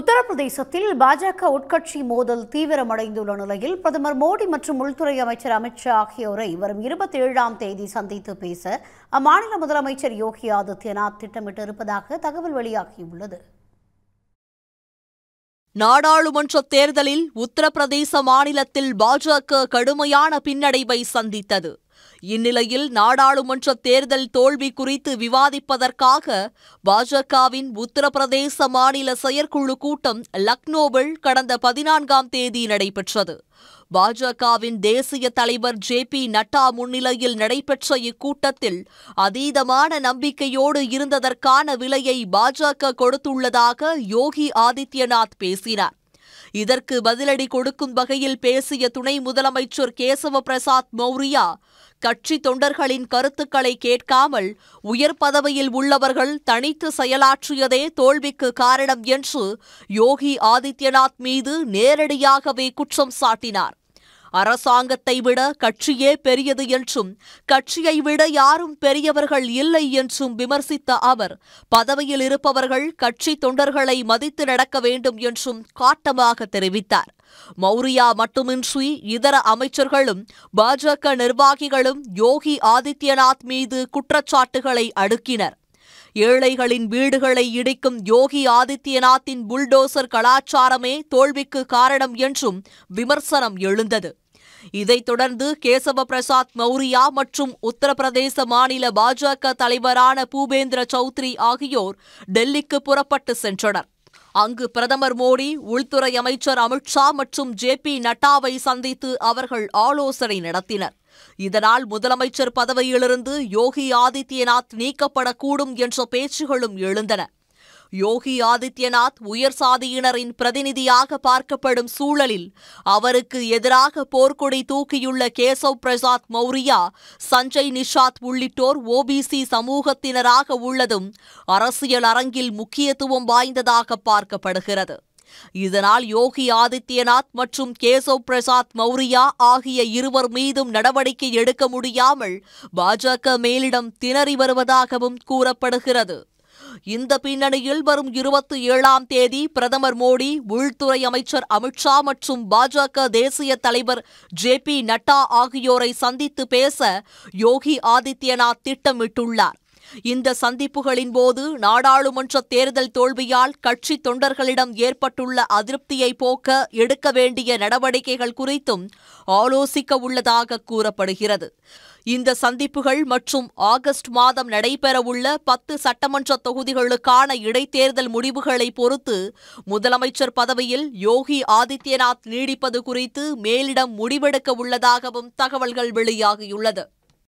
உத்தரப்பிரதேசத்தில் பாஜக உட்கட்சி மோதல் தீவிரமடைந்துள்ள நிலையில் பிரதமர் மோடி மற்றும் உள்துறை அமைச்சர் ஷா ஆகியோரை வரும் இருபத்தி ஏழாம் தேதி சந்தித்து பேச அம்மாநில முதலமைச்சர் யோகி ஆதித்யநாத் திட்டமிட்டிருப்பதாக தகவல் வெளியாகியுள்ளது நாடாளுமன்ற தேர்தலில் உத்தரப்பிரதேச மாநிலத்தில் பாஜக கடுமையான பின்னடைவை சந்தித்தது இந்நிலையில் நாடாளுமன்ற தேர்தல் தோல்வி குறித்து விவாதிப்பதற்காக பாஜகவின் உத்தரப்பிரதேச மாநில செயற்குழு கூட்டம் லக்னோவில் கடந்த பதினான்காம் தேதி நடைபெற்றது பாஜகவின் தேசிய தலைவர் ஜே பி நட்டா முன்னிலையில் நடைபெற்ற இக்கூட்டத்தில் அதீதமான நம்பிக்கையோடு இருந்ததற்கான விலையை பாஜக கொடுத்துள்ளதாக யோகி ஆதித்யநாத் பேசினார் இதற்கு பதிலடி கொடுக்கும் வகையில் பேசிய துணை முதலமைச்சர் கேசவ பிரசாத் மௌரியா கட்சி தொண்டர்களின் கருத்துக்களை கேட்காமல் உயர் பதவியில் உள்ளவர்கள் தனித்து செயலாற்றியதே தோல்விக்கு காரணம் என்று யோகி ஆதித்யநாத் மீது நேரடியாகவே குற்றம் சாட்டினார் அரசாங்கத்தை விட கட்சியே பெரியது என்றும் கட்சியை விட யாரும் பெரியவர்கள் இல்லை என்றும் விமர்சித்த அவர் பதவியில் இருப்பவர்கள் கட்சி தொண்டர்களை மதித்து நடக்க வேண்டும் என்றும் காட்டமாக தெரிவித்தார் மௌரியா மட்டுமின்றி இதர அமைச்சர்களும் பாஜக நிர்வாகிகளும் யோகி ஆதித்யநாத் மீது குற்றச்சாட்டுகளை அடுக்கினர் ஏழைகளின் வீடுகளை இடிக்கும் யோகி ஆதித்யநாத்தின் புல்டோசர் கலாச்சாரமே தோல்விக்கு காரணம் என்றும் விமர்சனம் எழுந்தது இதைத் தொடர்ந்து கேசவ பிரசாத் மௌரியா மற்றும் உத்தரப்பிரதேச மாநில பாஜக தலைவரான பூபேந்திர சௌத்ரி ஆகியோர் டெல்லிக்கு புறப்பட்டு சென்றனர் அங்கு பிரதமர் மோடி உள்துறை அமைச்சர் அமித்ஷா மற்றும் ஜே பி நட்டாவை சந்தித்து அவர்கள் ஆலோசனை நடத்தினர் இதனால் முதலமைச்சர் பதவியிலிருந்து யோகி ஆதித்யநாத் நீக்கப்படக்கூடும் என்ற பேச்சுகளும் எழுந்தன யோகி ஆதித்யநாத் உயர் சாதியினரின் பிரதிநிதியாக பார்க்கப்படும் சூழலில் அவருக்கு எதிராக போர்க்கொடி தூக்கியுள்ள கேசவ் பிரசாத் மௌரியா சஞ்சய் நிஷாத் உள்ளிட்டோர் ஓபிசி சமூகத்தினராக உள்ளதும் அரசியல் அரங்கில் முக்கியத்துவம் வாய்ந்ததாக பார்க்கப்படுகிறது இதனால் யோகி ஆதித்யநாத் மற்றும் கேசவ் பிரசாத் மௌரியா ஆகிய இருவர் மீதும் நடவடிக்கை எடுக்க முடியாமல் பாஜக மேலிடம் திணறி வருவதாகவும் கூறப்படுகிறது இந்த பின்னணியில் வரும் இருபத்தி ஏழாம் தேதி பிரதமர் மோடி உள்துறை அமைச்சர் அமித்ஷா மற்றும் பாஜக தேசிய தலைவர் ஜே பி நட்டா ஆகியோரை சந்தித்து பேச யோகி ஆதித்யநாத் திட்டமிட்டுள்ளார் இந்த சந்திப்புகளின் போது நாடாளுமன்ற தேர்தல் தோல்வியால் கட்சி தொண்டர்களிடம் ஏற்பட்டுள்ள அதிருப்தியை போக்க எடுக்க வேண்டிய நடவடிக்கைகள் குறித்தும் ஆலோசிக்க உள்ளதாக கூறப்படுகிறது இந்த சந்திப்புகள் மற்றும் ஆகஸ்ட் மாதம் நடைபெறவுள்ள பத்து சட்டமன்ற தொகுதிகளுக்கான இடைத்தேர்தல் முடிவுகளை பொறுத்து முதலமைச்சர் பதவியில் யோகி ஆதித்யநாத் நீடிப்பது குறித்து மேலிடம் முடிவெடுக்க உள்ளதாகவும் தகவல்கள் வெளியாகியுள்ளது